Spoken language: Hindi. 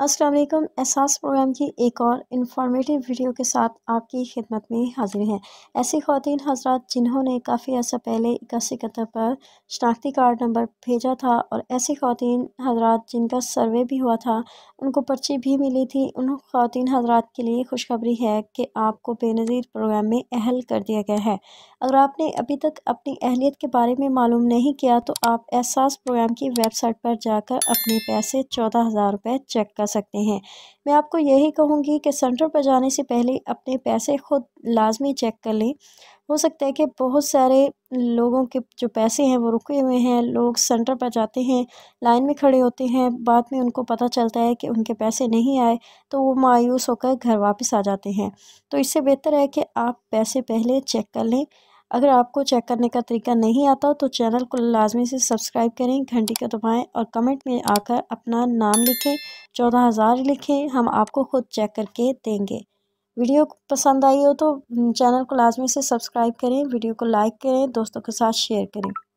असलम एहसास प्रोग्राम की एक और इन्फॉर्मेटिव वीडियो के साथ आपकी खिदमत में हाजिर हैं ऐसी खातिन हजरत जिन्होंने काफ़ी अर्सा पहले इक्यासी कतर पर शनाख्ती कार्ड नंबर भेजा था और ऐसी खातिन हजरत जिनका सर्वे भी हुआ था उनको पर्ची भी मिली थी उन खातिन हजरत के लिए खुशखबरी है कि आपको बेनज़ीर प्रोग्राम में अहल कर दिया गया है अगर आपने अभी तक अपनी अहलियत के बारे में मालूम नहीं किया तो आप एहसास प्रोग्राम की वेबसाइट पर जाकर अपने पैसे चौदह हज़ार रुपये चेक कर सकते हैं मैं आपको यही कहूँगी कि सेंटर पर जाने से पहले अपने पैसे खुद लाजमी चेक कर लें हो सकता है कि बहुत सारे लोगों के जो पैसे हैं वो रुके हुए हैं लोग सेंटर पर जाते हैं लाइन में खड़े होते हैं बाद में उनको पता चलता है कि उनके पैसे नहीं आए तो वो मायूस होकर घर वापस आ जाते हैं तो इससे बेहतर है कि आप पैसे पहले चेक कर लें अगर आपको चेक करने का तरीका नहीं आता हो तो चैनल को लाजमी से सब्सक्राइब करें घंटी का दबाएं और कमेंट में आकर अपना नाम लिखें चौदह हज़ार लिखें हम आपको खुद चेक करके देंगे वीडियो पसंद आई हो तो चैनल को लाजमी से सब्सक्राइब करें वीडियो को लाइक करें दोस्तों के साथ शेयर करें